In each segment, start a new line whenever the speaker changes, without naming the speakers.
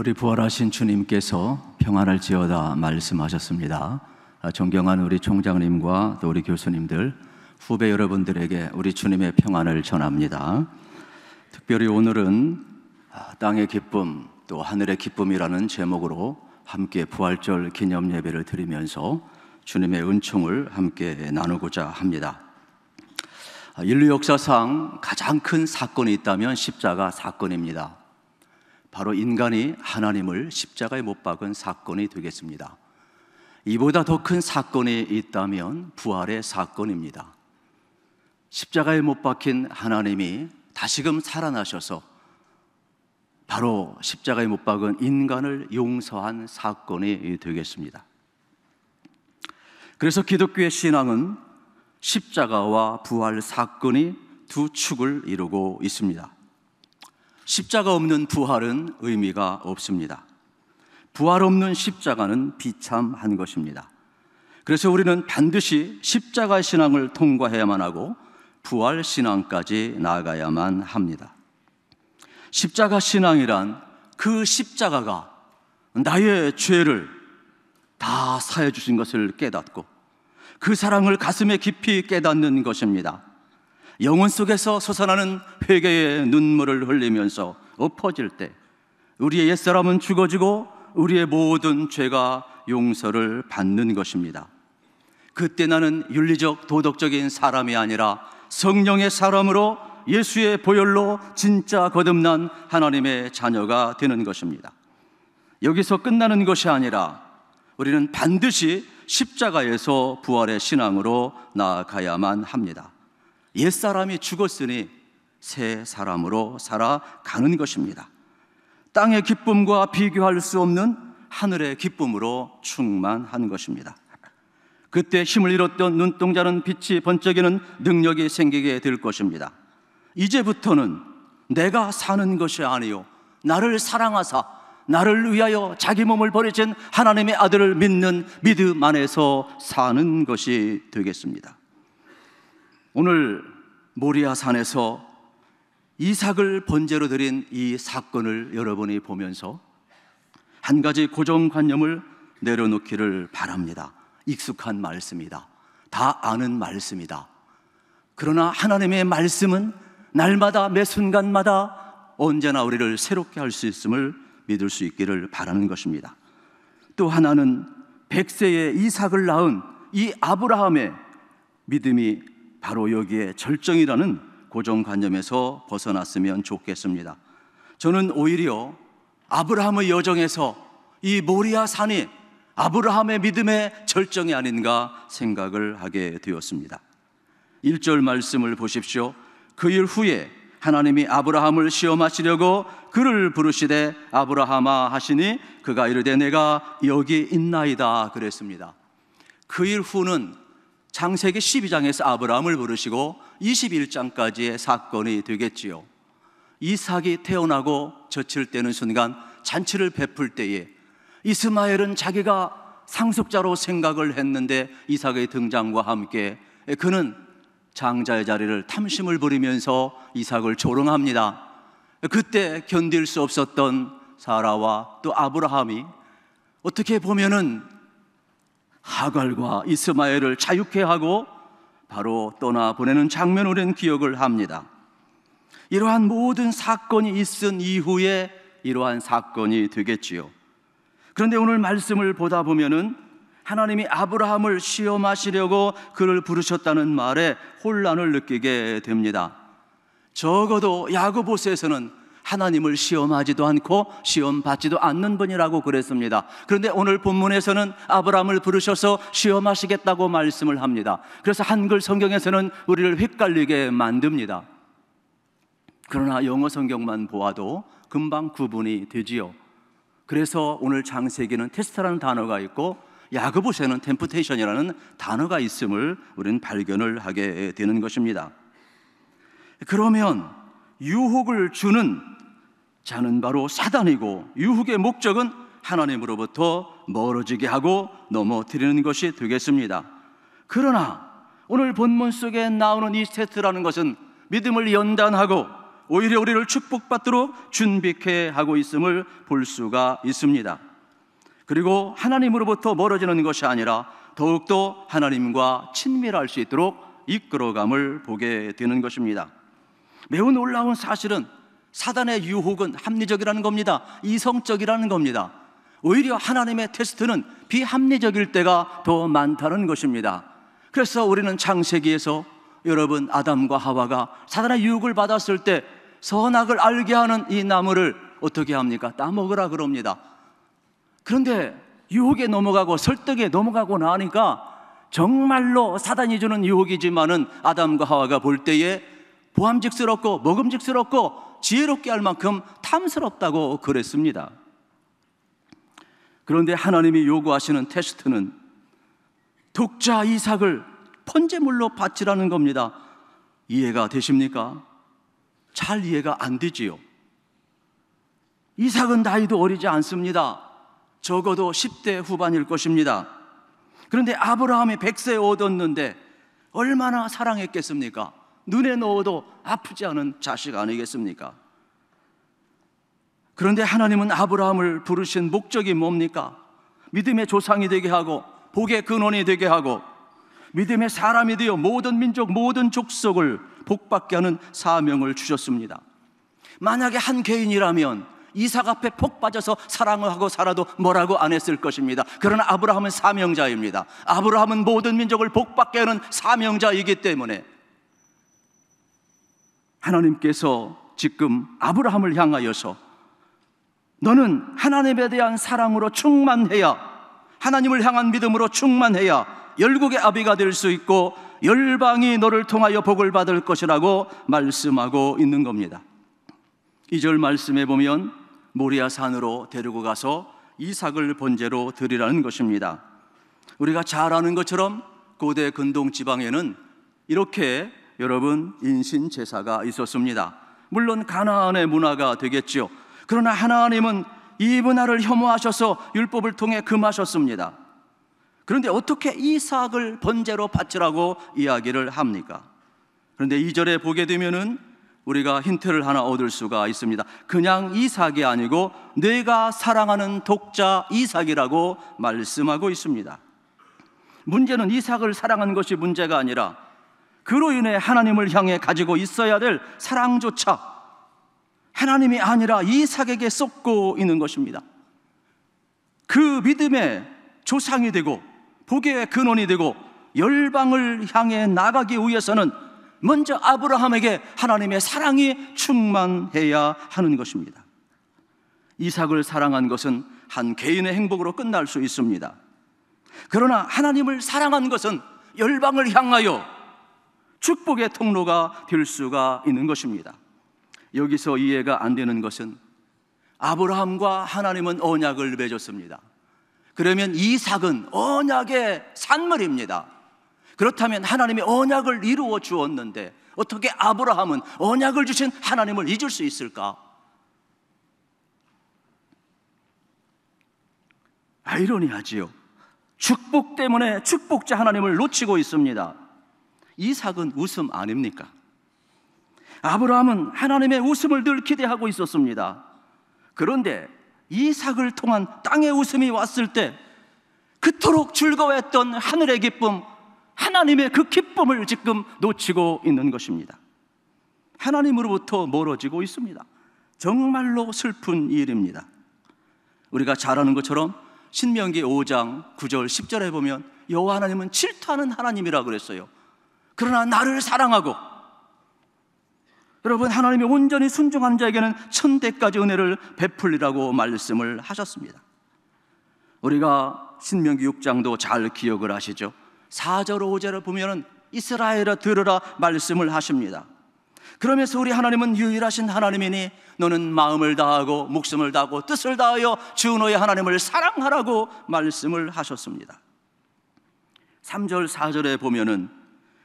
우리 부활하신 주님께서 평안을 지어다 말씀하셨습니다. 아, 존경하 우리 총장님과 또 우리 교수님들, 후배 여러분들에게 우리 주님의 평안을 전합니다. 특별히 오늘은 아, 땅의 기쁨 또 하늘의 기쁨이라는 제목으로 함께 부활절 기념 예배를 드리면서 주님의 은총을 함께 나누고자 합니다. 아, 인류 역사상 가장 큰 사건이 있다면 십자가 사건입니다. 바로 인간이 하나님을 십자가에 못 박은 사건이 되겠습니다. 이보다 더 큰 사건이 있다면 부활의 사건입니다. 십자가에 못 박힌 하나님이 다시금 살아나셔서 바로 십자가에 못 박은 인간을 용서한 사건이 되겠습니다. 그래서 기독교의 신앙은 십자가와 부활 사건이 두 축을 이루고 있습니다. 십자가 없는 부활은 의미가 없습니다. 부활 없는 십자가는 비참한 것입니다. 그래서 우리는 반드시 십자가 신앙을 통과해야만 하고 부활 신앙까지 나아가야만 합니다. 십자가 신앙이란 그 십자가가 나의 죄를 다 사해 주신 것을 깨닫고 그 사랑을 가슴에 깊이 깨닫는 것입니다. 영혼 속에서 솟아나는 회개의 눈물을 흘리면서 엎어질 때 우리의 옛사람은 죽어지고 우리의 모든 죄가 용서를 받는 것입니다. 그때 나는 윤리적 도덕적인 사람이 아니라 성령의 사람으로 예수의 보혈로 진짜 거듭난 하나님의 자녀가 되는 것입니다. 여기서 끝나는 것이 아니라 우리는 반드시 십자가에서 부활의 신앙으로 나아가야만 합니다. 옛 사람이 죽었으니 새 사람으로 살아가는 것입니다. 땅의 기쁨과 비교할 수 없는 하늘의 기쁨으로 충만한 것입니다. 그때 힘을 잃었던 눈동자는 빛이 번쩍이는 능력이 생기게 될 것입니다. 이제부터는 내가 사는 것이 아니요 나를 사랑하사 나를 위하여 자기 몸을 버리신 하나님의 아들을 믿는 믿음 안에서 사는 것이 되겠습니다. 오늘 모리아 산에서 이삭을 번제로 드린 이 사건을 여러분이 보면서 한 가지 고정관념을 내려놓기를 바랍니다. 익숙한 말씀이다. 다 아는 말씀이다. 그러나 하나님의 말씀은 날마다 매 순간마다 언제나 우리를 새롭게 할 수 있음을 믿을 수 있기를 바라는 것입니다. 또 하나는 백세의 이삭을 낳은 이 아브라함의 믿음이 바로 여기에 절정이라는 고정관념에서 벗어났으면 좋겠습니다. 저는 오히려 아브라함의 여정에서 이 모리아 산이 아브라함의 믿음의 절정이 아닌가 생각을 하게 되었습니다. 1절 말씀을 보십시오. 그 일 후에 하나님이 아브라함을 시험하시려고 그를 부르시되 아브라함아 하시니 그가 이르되 내가 여기 있나이다 그랬습니다. 그 일 후는 창세기 12장에서 아브라함을 부르시고 21장까지의 사건이 되겠지요. 이삭이 태어나고 젖힐 때는 순간 잔치를 베풀 때에 이스마엘은 자기가 상속자로 생각을 했는데 이삭의 등장과 함께 그는 장자의 자리를 탐심을 부리면서 이삭을 조롱합니다. 그때 견딜 수 없었던 사라와 또 아브라함이 어떻게 보면은 하갈과 이스마엘을 자유케 하고 바로 떠나 보내는 장면 우리는 기억을 합니다. 이러한 모든 사건이 있은 이후에 이러한 사건이 되겠지요. 그런데 오늘 말씀을 보다 보면은 하나님이 아브라함을 시험하시려고 그를 부르셨다는 말에 혼란을 느끼게 됩니다. 적어도 야고보스에서는 하나님을 시험하지도 않고 시험받지도 않는 분이라고 그랬습니다. 그런데 오늘 본문에서는 아브라함을 부르셔서 시험하시겠다고 말씀을 합니다. 그래서 한글 성경에서는 우리를 헷갈리게 만듭니다. 그러나 영어 성경만 보아도 금방 구분이 되지요. 그래서 오늘 장세기는 테스트라는 단어가 있고 야고보서는 템프테이션이라는 단어가 있음을 우리는 발견을 하게 되는 것입니다. 그러면 유혹을 주는 자는 바로 사단이고 유혹의 목적은 하나님으로부터 멀어지게 하고 넘어뜨리는 것이 되겠습니다. 그러나 오늘 본문 속에 나오는 이 세트라는 것은 믿음을 연단하고 오히려 우리를 축복받도록 준비케 하고 있음을 볼 수가 있습니다. 그리고 하나님으로부터 멀어지는 것이 아니라 더욱더 하나님과 친밀할 수 있도록 이끌어감을 보게 되는 것입니다. 매우 놀라운 사실은 사단의 유혹은 합리적이라는 겁니다. 이성적이라는 겁니다. 오히려 하나님의 테스트는 비합리적일 때가 더 많다는 것입니다. 그래서 우리는 창세기에서 여러분 아담과 하와가 사단의 유혹을 받았을 때 선악을 알게 하는 이 나무를 어떻게 합니까? 따먹으라 그럽니다. 그런데 유혹에 넘어가고 설득에 넘어가고 나니까 정말로 사단이 주는 유혹이지만은 아담과 하와가 볼 때에 보함직스럽고 먹음직스럽고 지혜롭게 할 만큼 탐스럽다고 그랬습니다. 그런데 하나님이 요구하시는 테스트는 독자 이삭을 번제물로 바치라는 겁니다. 이해가 되십니까? 잘 이해가 안 되지요. 이삭은 나이도 어리지 않습니다. 적어도 10대 후반일 것입니다. 그런데 아브라함이 100세 얻었는데 얼마나 사랑했겠습니까? 눈에 넣어도 아프지 않은 자식 아니겠습니까? 그런데 하나님은 아브라함을 부르신 목적이 뭡니까? 믿음의 조상이 되게 하고 복의 근원이 되게 하고 믿음의 사람이 되어 모든 민족 모든 족속을 복받게 하는 사명을 주셨습니다. 만약에 한 개인이라면 이삭 앞에 폭 빠져서 사랑을 하고 살아도 뭐라고 안 했을 것입니다. 그러나 아브라함은 사명자입니다. 아브라함은 모든 민족을 복받게 하는 사명자이기 때문에 하나님께서 지금 아브라함을 향하여서 너는 하나님에 대한 사랑으로 충만해야 하나님을 향한 믿음으로 충만해야 열국의 아비가 될 수 있고 열방이 너를 통하여 복을 받을 것이라고 말씀하고 있는 겁니다. 이 절 말씀에 보면 모리아 산으로 데리고 가서 이삭을 번제로 드리라는 것입니다. 우리가 잘 아는 것처럼 고대 근동 지방에는 이렇게 여러분 인신 제사가 있었습니다. 물론 가나안의 문화가 되겠지요. 그러나 하나님은 이 문화를 혐오하셔서 율법을 통해 금하셨습니다. 그런데 어떻게 이삭을 번제로 바치라고 이야기를 합니까? 그런데 이절에 보게 되면은 우리가 힌트를 하나 얻을 수가 있습니다. 그냥 이삭이 아니고 내가 사랑하는 독자 이삭이라고 말씀하고 있습니다. 문제는 이삭을 사랑한 것이 문제가 아니라 그로 인해 하나님을 향해 가지고 있어야 될 사랑조차 하나님이 아니라 이삭에게 쏟고 있는 것입니다. 그 믿음의 조상이 되고 복의 근원이 되고 열방을 향해 나가기 위해서는 먼저 아브라함에게 하나님의 사랑이 충만해야 하는 것입니다. 이삭을 사랑한 것은 한 개인의 행복으로 끝날 수 있습니다. 그러나 하나님을 사랑한 것은 열방을 향하여 축복의 통로가 될 수가 있는 것입니다. 여기서 이해가 안 되는 것은 아브라함과 하나님은 언약을 맺었습니다. 그러면 이삭은 언약의 산물입니다. 그렇다면 하나님의 언약을 이루어 주었는데 어떻게 아브라함은 언약을 주신 하나님을 잊을 수 있을까? 아이러니하지요. 축복 때문에 축복자 하나님을 놓치고 있습니다. 이삭은 웃음 아닙니까? 아브라함은 하나님의 웃음을 늘 기대하고 있었습니다. 그런데 이삭을 통한 땅의 웃음이 왔을 때 그토록 즐거워했던 하늘의 기쁨, 하나님의 그 기쁨을 지금 놓치고 있는 것입니다. 하나님으로부터 멀어지고 있습니다. 정말로 슬픈 일입니다. 우리가 잘 아는 것처럼 신명기 5장 9절 10절에 보면 여호와 하나님은 질투하는 하나님이라 그랬어요. 그러나 나를 사랑하고 여러분 하나님이 온전히 순종한 자에게는 천대까지 은혜를 베풀리라고 말씀을 하셨습니다. 우리가 신명기 6장도 잘 기억을 하시죠. 4절 5절을 보면은 이스라엘아 들으라 말씀을 하십니다. 그러면서 우리 하나님은 유일하신 하나님이니 너는 마음을 다하고 목숨을 다하고 뜻을 다하여 주 너의 하나님을 사랑하라고 말씀을 하셨습니다. 3절 4절에 보면은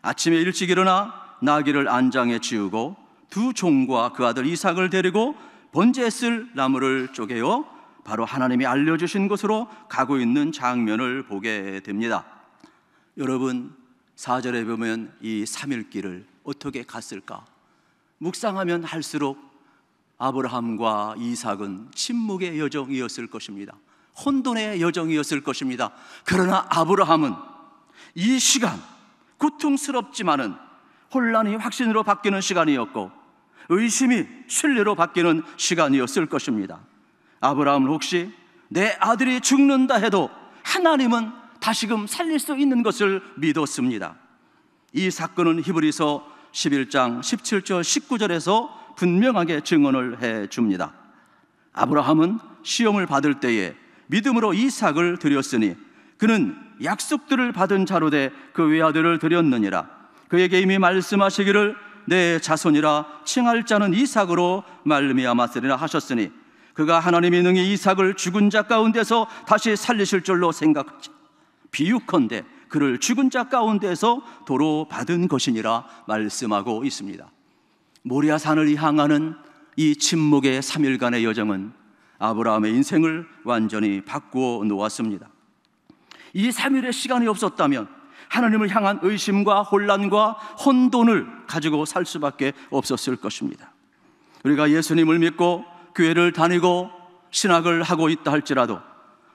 아침에 일찍 일어나 나귀를 안장에 지우고 두 종과 그 아들 이삭을 데리고 번제에 쓸 나무를 쪼개어 바로 하나님이 알려주신 곳으로 가고 있는 장면을 보게 됩니다. 여러분, 사절에 보면 이삼일 길을 어떻게 갔을까? 묵상하면 할수록 아브라함과 이삭은 침묵의 여정이었을 것입니다. 혼돈의 여정이었을 것입니다. 그러나 아브라함은 이 시간, 고통스럽지만은 혼란이 확신으로 바뀌는 시간이었고 의심이 신뢰로 바뀌는 시간이었을 것입니다. 아브라함은 혹시 내 아들이 죽는다 해도 하나님은 다시금 살릴 수 있는 것을 믿었습니다. 이 사건은 히브리서 11장 17절 19절에서 분명하게 증언을 해 줍니다. 아브라함은 시험을 받을 때에 믿음으로 이삭을 드렸으니 그는 약속들을 받은 자로 되그 외아들을 드렸느니라. 그에게 이미 말씀하시기를 내 자손이라 칭할 자는 이삭으로 말미암았으리라 하셨으니 그가 하나님의 능히 이삭을 죽은 자 가운데서 다시 살리실 줄로 생각하지 비유컨대 그를 죽은 자 가운데서 도로 받은 것이니라 말씀하고 있습니다. 모리아산을 향하는 이 침묵의 3일간의 여정은 아브라함의 인생을 완전히 바꾸어 놓았습니다. 이 3일의 시간이 없었다면 하나님을 향한 의심과 혼란과 혼돈을 가지고 살 수밖에 없었을 것입니다. 우리가 예수님을 믿고 교회를 다니고 신학을 하고 있다 할지라도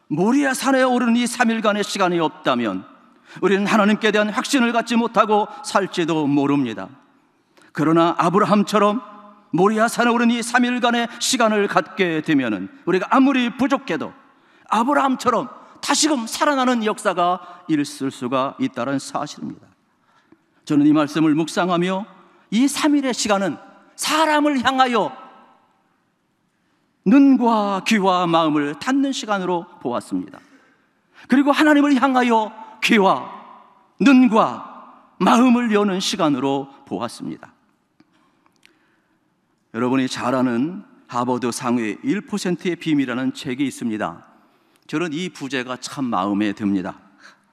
모리아 산에 오른 이 3일간의 시간이 없다면 우리는 하나님께 대한 확신을 갖지 못하고 살지도 모릅니다. 그러나 아브라함처럼 모리아 산에 오른 이 3일간의 시간을 갖게 되면 우리가 아무리 부족해도 아브라함처럼 다시금 살아나는 역사가 있을 수가 있다는 사실입니다. 저는 이 말씀을 묵상하며 이 3일의 시간은 사람을 향하여 눈과 귀와 마음을 닫는 시간으로 보았습니다. 그리고 하나님을 향하여 귀와 눈과 마음을 여는 시간으로 보았습니다. 여러분이 잘 아는 하버드 상위 1%의 비밀이라는 책이 있습니다. 저는 이 부제가 참 마음에 듭니다.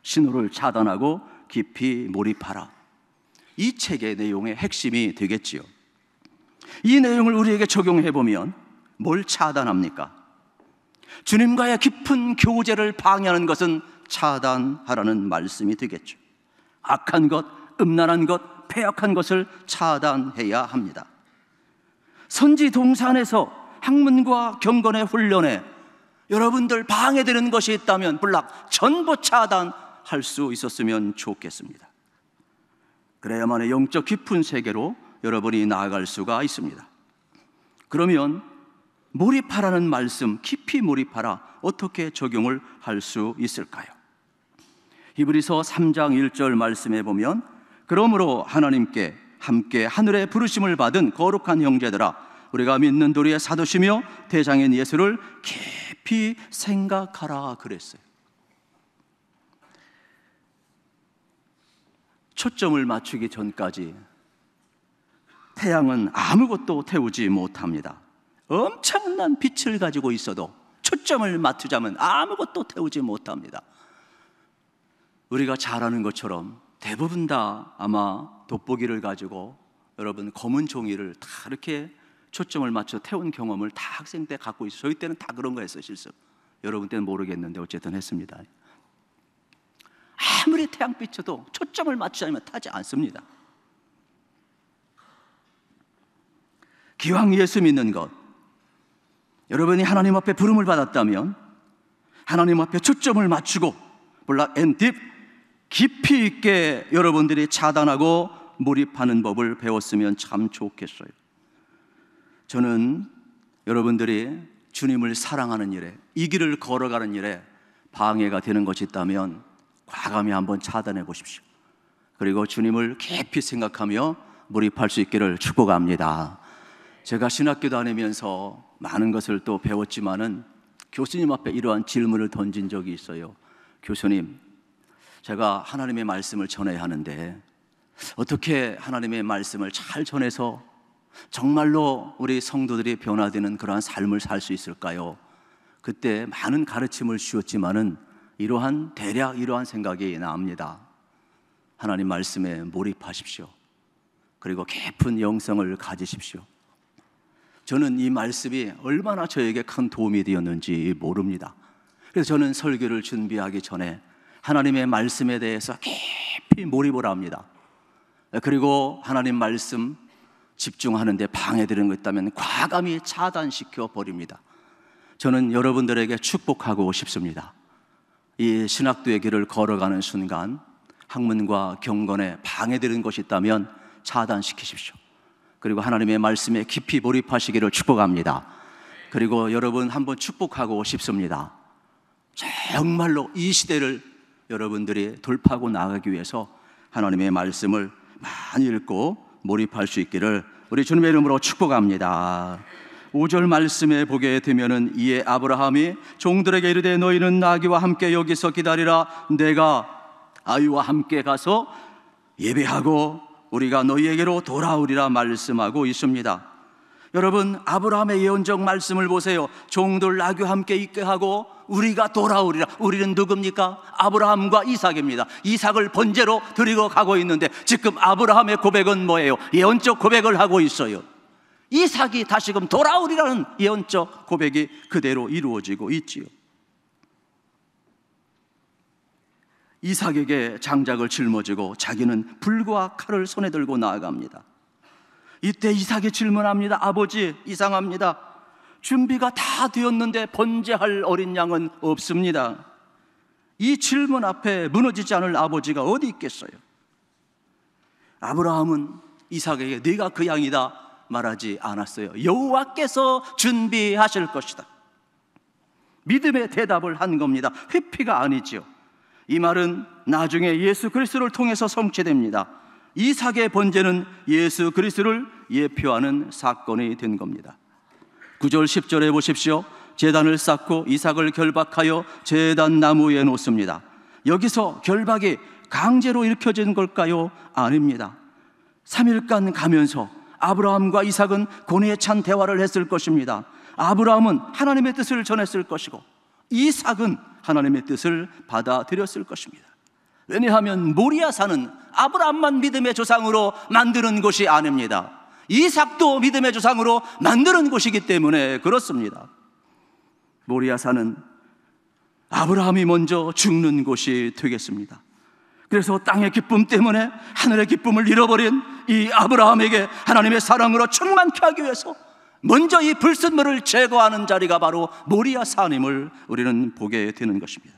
신호를 차단하고 깊이 몰입하라. 이 책의 내용의 핵심이 되겠지요. 이 내용을 우리에게 적용해 보면 뭘 차단합니까? 주님과의 깊은 교제를 방해하는 것은 차단하라는 말씀이 되겠죠. 악한 것, 음란한 것, 폐악한 것을 차단해야 합니다. 선지 동산에서 학문과 경건의 훈련에 여러분들 방해되는 것이 있다면 불락 전부 차단할 수 있었으면 좋겠습니다. 그래야만의 영적 깊은 세계로 여러분이 나아갈 수가 있습니다. 그러면 몰입하라는 말씀, 깊이 몰입하라 어떻게 적용을 할 수 있을까요? 히브리서 3장 1절 말씀해 보면 그러므로 하나님께 함께 하늘의 부르심을 받은 거룩한 형제들아 우리가 믿는 도리의 사도시며 대장인 예수를 깊이 생각하라 그랬어요. 초점을 맞추기 전까지 태양은 아무것도 태우지 못합니다. 엄청난 빛을 가지고 있어도 초점을 맞추자면 아무것도 태우지 못합니다. 우리가 잘 아는 것처럼 대부분 다 아마 돋보기를 가지고 여러분 검은 종이를 다 이렇게 초점을 맞춰 태운 경험을 다 학생 때 갖고 있어요. 저희 때는 다 그런 거였어요, 실습. 여러분 때는 모르겠는데 어쨌든 했습니다. 아무리 태양빛쳐도 초점을 맞추지 않으면 타지 않습니다. 기왕 예수 믿는 것, 여러분이 하나님 앞에 부름을 받았다면 하나님 앞에 초점을 맞추고 블락 앤딥 깊이 있게 여러분들이 차단하고 몰입하는 법을 배웠으면 참 좋겠어요. 저는 여러분들이 주님을 사랑하는 일에 이 길을 걸어가는 일에 방해가 되는 것이 있다면 과감히 한번 차단해 보십시오. 그리고 주님을 깊이 생각하며 몰입할 수 있기를 축복합니다. 제가 신학교 다니면서 많은 것을 또 배웠지만은 교수님 앞에 이러한 질문을 던진 적이 있어요. 교수님, 제가 하나님의 말씀을 전해야 하는데 어떻게 하나님의 말씀을 잘 전해서 정말로 우리 성도들이 변화되는 그러한 삶을 살 수 있을까요? 그때 많은 가르침을 주었지만은 이러한 대략 이러한 생각이 나옵니다. 하나님 말씀에 몰입하십시오. 그리고 깊은 영성을 가지십시오. 저는 이 말씀이 얼마나 저에게 큰 도움이 되었는지 모릅니다. 그래서 저는 설교를 준비하기 전에 하나님의 말씀에 대해서 깊이 몰입을 합니다. 그리고 하나님 말씀 집중하는데 방해되는 것 있다면 과감히 차단시켜 버립니다. 저는 여러분들에게 축복하고 싶습니다. 이 신학도의 길을 걸어가는 순간 학문과 경건에 방해되는 것이 있다면 차단시키십시오. 그리고 하나님의 말씀에 깊이 몰입하시기를 축복합니다. 그리고 여러분 한번 축복하고 싶습니다. 정말로 이 시대를 여러분들이 돌파하고 나가기 위해서 하나님의 말씀을 많이 읽고 몰입할 수 있기를 우리 주님의 이름으로 축복합니다. 5절 말씀에 보게 되면은 이에 아브라함이 종들에게 이르되 너희는 나귀와 함께 여기서 기다리라 내가 아이와 함께 가서 예배하고 우리가 너희에게로 돌아오리라 말씀하고 있습니다. 여러분 아브라함의 예언적 말씀을 보세요. 종들 나교 함께 있게 하고 우리가 돌아오리라. 우리는 누굽니까? 아브라함과 이삭입니다. 이삭을 번제로 드리고 가고 있는데 지금 아브라함의 고백은 뭐예요? 예언적 고백을 하고 있어요. 이삭이 다시금 돌아오리라는 예언적 고백이 그대로 이루어지고 있지요. 이삭에게 장작을 짊어지고 자기는 불과 칼을 손에 들고 나아갑니다. 이때 이삭이 질문합니다. 아버지, 이상합니다. 준비가 다 되었는데 번제할 어린 양은 없습니다. 이 질문 앞에 무너지지 않을 아버지가 어디 있겠어요? 아브라함은 이삭에게 네가 그 양이다 말하지 않았어요. 여호와께서 준비하실 것이다. 믿음의 대답을 한 겁니다. 회피가 아니지요. 이 말은 나중에 예수 그리스도를 통해서 성취됩니다. 이삭의 번제는 예수 그리스도를 예표하는 사건이 된 겁니다. 9절 10절에 보십시오. 재단을 쌓고 이삭을 결박하여 재단 나무에 놓습니다. 여기서 결박이 강제로 일으켜진 걸까요? 아닙니다. 3일간 가면서 아브라함과 이삭은 고뇌에 찬 대화를 했을 것입니다. 아브라함은 하나님의 뜻을 전했을 것이고 이삭은 하나님의 뜻을 받아들였을 것입니다. 왜냐하면 모리아산은 아브라함만 믿음의 조상으로 만드는 곳이 아닙니다. 이삭도 믿음의 조상으로 만드는 곳이기 때문에 그렇습니다. 모리아산은 아브라함이 먼저 죽는 곳이 되겠습니다. 그래서 땅의 기쁨 때문에 하늘의 기쁨을 잃어버린 이 아브라함에게 하나님의 사랑으로 충만케 하기 위해서 먼저 이 불순물을 제거하는 자리가 바로 모리아산임을 우리는 보게 되는 것입니다.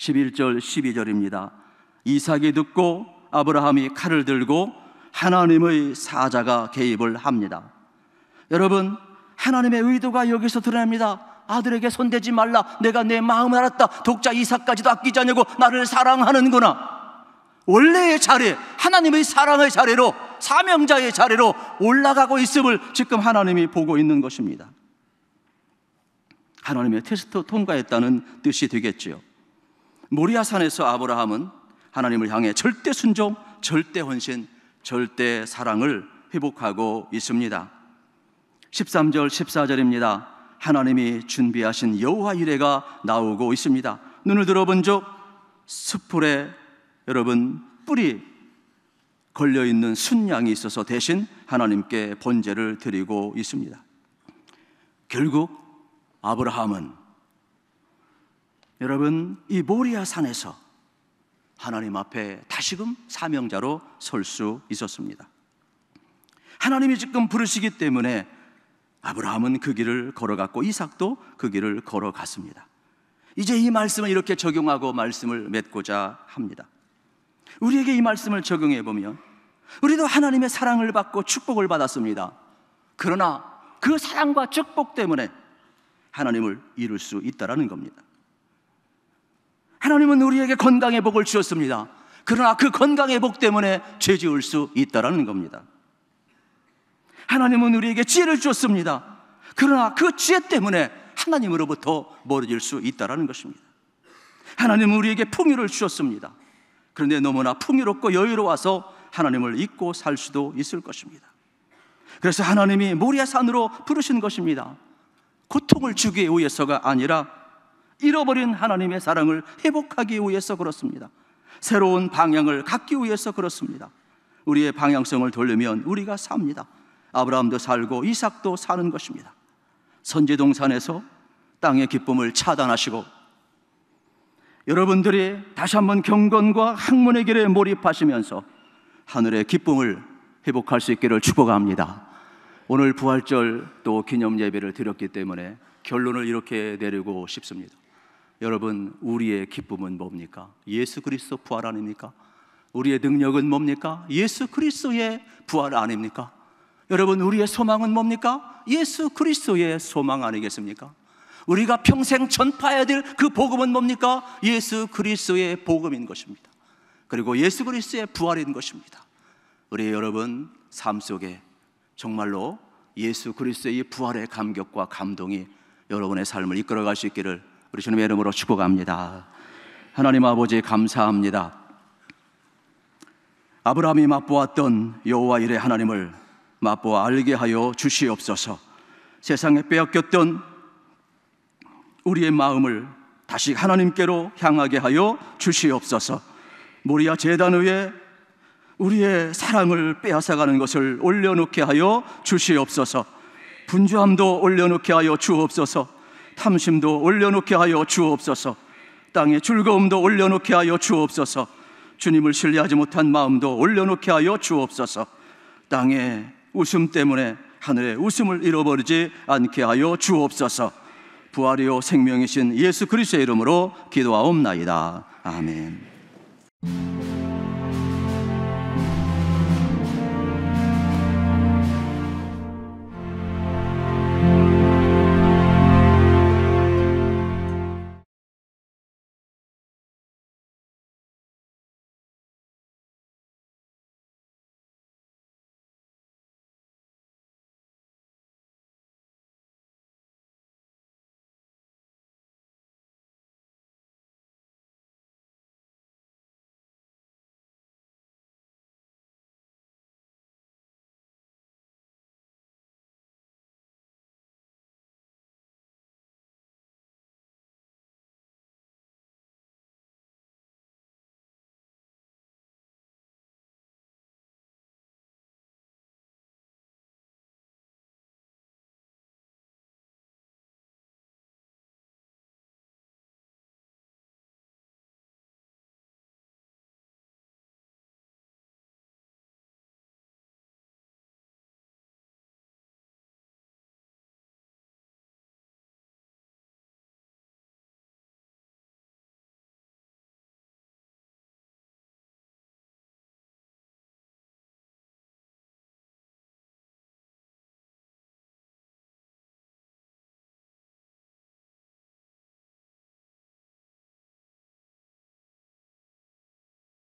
11절 12절입니다. 이삭이 듣고 아브라함이 칼을 들고 하나님의 사자가 개입을 합니다. 여러분, 하나님의 의도가 여기서 드러납니다. 아들에게 손대지 말라. 내가 내 마음을 알았다. 독자 이삭까지도 아끼지 않냐고 나를 사랑하는구나. 원래의 자리, 하나님의 사랑의 자리로, 사명자의 자리로 올라가고 있음을 지금 하나님이 보고 있는 것입니다. 하나님의 테스트 통과했다는 뜻이 되겠지요. 모리아산에서 아브라함은 하나님을 향해 절대 순종, 절대 헌신, 절대 사랑을 회복하고 있습니다. 13절 14절입니다. 하나님이 준비하신 여호와 이레가 나오고 있습니다. 눈을 들어본 적수풀에 여러분 뿔이 걸려 있는 순양이 있어서 대신 하나님께 번제를 드리고 있습니다. 결국 아브라함은 여러분, 이 모리아 산에서 하나님 앞에 다시금 사명자로 설 수 있었습니다. 하나님이 지금 부르시기 때문에 아브라함은 그 길을 걸어갔고 이삭도 그 길을 걸어갔습니다. 이제 이 말씀을 이렇게 적용하고 말씀을 맺고자 합니다. 우리에게 이 말씀을 적용해 보면 우리도 하나님의 사랑을 받고 축복을 받았습니다. 그러나 그 사랑과 축복 때문에 하나님을 이룰 수 있다라는 겁니다. 하나님은 우리에게 건강의 복을 주었습니다. 그러나 그 건강의 복 때문에 죄 지을 수 있다라는 겁니다. 하나님은 우리에게 지혜를 주었습니다. 그러나 그 지혜 때문에 하나님으로부터 멀어질 수 있다라는 것입니다. 하나님은 우리에게 풍요를 주었습니다. 그런데 너무나 풍요롭고 여유로워서 하나님을 잊고 살 수도 있을 것입니다. 그래서 하나님이 모리아산으로 부르신 것입니다. 고통을 주기 위해서가 아니라 잃어버린 하나님의 사랑을 회복하기 위해서 그렇습니다. 새로운 방향을 갖기 위해서 그렇습니다. 우리의 방향성을 돌리면 우리가 삽니다. 아브라함도 살고 이삭도 사는 것입니다. 선제동산에서 땅의 기쁨을 차단하시고 여러분들이 다시 한번 경건과 학문의 길에 몰입하시면서 하늘의 기쁨을 회복할 수 있기를 축복합니다. 오늘 부활절 또 기념 예배를 드렸기 때문에 결론을 이렇게 내리고 싶습니다. 여러분 우리의 기쁨은 뭡니까? 예수 그리스도 부활 아닙니까? 우리의 능력은 뭡니까? 예수 그리스도의 부활 아닙니까? 여러분 우리의 소망은 뭡니까? 예수 그리스도의 소망 아니겠습니까? 우리가 평생 전파해야 될 그 복음은 뭡니까? 예수 그리스도의 복음인 것입니다. 그리고 예수 그리스도의 부활인 것입니다. 우리 여러분 삶 속에 정말로 예수 그리스도의 부활의 감격과 감동이 여러분의 삶을 이끌어갈 수 있기를 우리 주님의 이름으로 축복합니다. 하나님 아버지 감사합니다. 아브라함이 맛보았던 여호와 일의 하나님을 맛보아 알게 하여 주시옵소서. 세상에 빼앗겼던 우리의 마음을 다시 하나님께로 향하게 하여 주시옵소서. 모리아 제단 위에 우리의 사랑을 빼앗아가는 것을 올려놓게 하여 주시옵소서. 분주함도 올려놓게 하여 주옵소서. 탐심도 올려놓게 하여 주옵소서. 땅의 즐거움도 올려놓게 하여 주옵소서. 주님을 신뢰하지 못한 마음도 올려놓게 하여 주옵소서. 땅의 웃음 때문에 하늘의 웃음을 잃어버리지 않게 하여 주옵소서. 부활이요 생명이신 예수 그리스도의 이름으로 기도하옵나이다. 아멘.